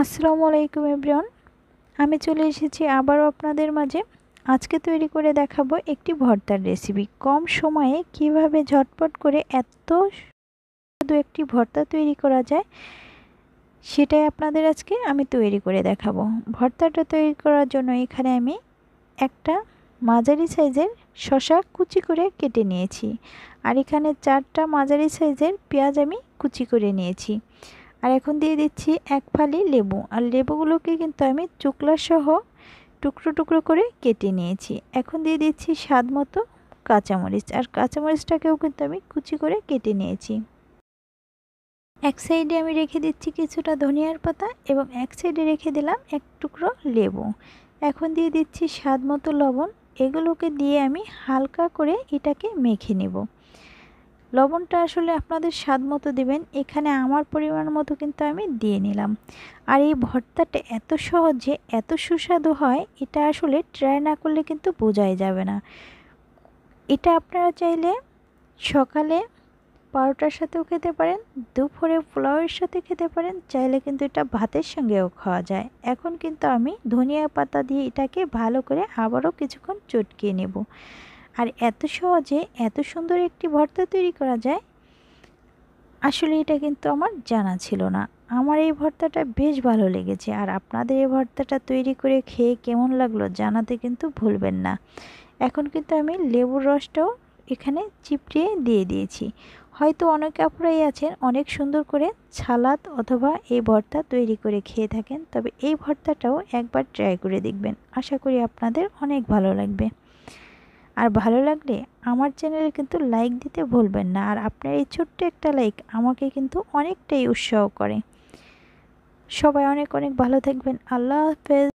আসসালামু আলাইকুম এব্রিয়ন আমি চলে এসেছি আবারও আপনাদের মাঝে আজকে তৈরি করে দেখাবো একটি ভর্তার রেসিপি কম সময়ে কিভাবে ঝটপট করে এত দু একটি ভর্তা তৈরি করা যায় সেটাই আপনাদের আজকে আমি তৈরি করে দেখাবো ভর্তাটা তৈরি করার জন্য এখানে আমি একটা মাঝারি সাইজের শশা কুচি করে কেটে নিয়েছি আর এখানে চারটা মাঝারি সাইজের পেঁয়াজ আমি কুচি করে নিয়েছি আর এখন দিয়ে দিচ্ছি এক ফালি লেবু আর লেবুগুলোকে কিন্তু আমি চুকলাসহ টুকরো টুকরো করে কেটে নিয়েছি এখন দিয়ে দিচ্ছি স্বাদ মতো কাঁচামরিচ আর কাঁচামরিচটাকেও কিন্তু আমি কুচি করে কেটে নিয়েছি এক সাইডে আমি রেখে দিচ্ছি কিছুটা ধনিয়ার পাতা এবং এক সাইডে রেখে দিলাম এক টুকরো লেবু এখন দিয়ে দিচ্ছি স্বাদ মতো লবণ এগুলোকে দিয়ে আমি হালকা করে এটাকে মেখে নেব লবণটা আসলে আপনাদের স্বাদ মতো দেবেন এখানে আমার পরিমাণ মতো কিন্তু আমি দিয়ে নিলাম আর এই ভর্তাটা এত সহজে এত সুস্বাদু হয় এটা আসলে ট্রাই না করলে কিন্তু বোঝাই যাবে না এটা আপনারা চাইলে সকালে পারোটার সাথেও খেতে পারেন দুপুরে পোলাওয়ের সাথে খেতে পারেন চাইলে কিন্তু এটা ভাতের সঙ্গেও খাওয়া যায় এখন কিন্তু আমি ধনিয়া পাতা দিয়ে এটাকে ভালো করে আবারও কিছুক্ষণ চটকিয়ে নেব আর এত সহজে এত সুন্দর একটি ভর্তা তৈরি করা যায় আসলে এটা কিন্তু আমার জানা ছিল না আমার এই ভর্তাটা বেশ ভালো লেগেছে আর আপনাদের এই ভর্তাটা তৈরি করে খেয়ে কেমন লাগলো জানাতে কিন্তু ভুলবেন না এখন কিন্তু আমি লেবুর রসটাও এখানে চিপড়িয়ে দিয়ে দিয়েছি হয়তো অনেক আপুরাই আছেন অনেক সুন্দর করে ছালাদ অথবা এই ভর্তা তৈরি করে খেয়ে থাকেন তবে এই ভর্তাটাও একবার ট্রাই করে দেখবেন আশা করি আপনাদের অনেক ভালো লাগবে আর ভালো লাগলে আমার চ্যানেলে কিন্তু লাইক দিতে ভুলবেন না আর আপনার এই ছোট্ট একটা লাইক আমাকে কিন্তু অনেকটাই উৎসাহ করে সবাই অনেক অনেক ভালো থাকবেন আল্লাহ হাফেজ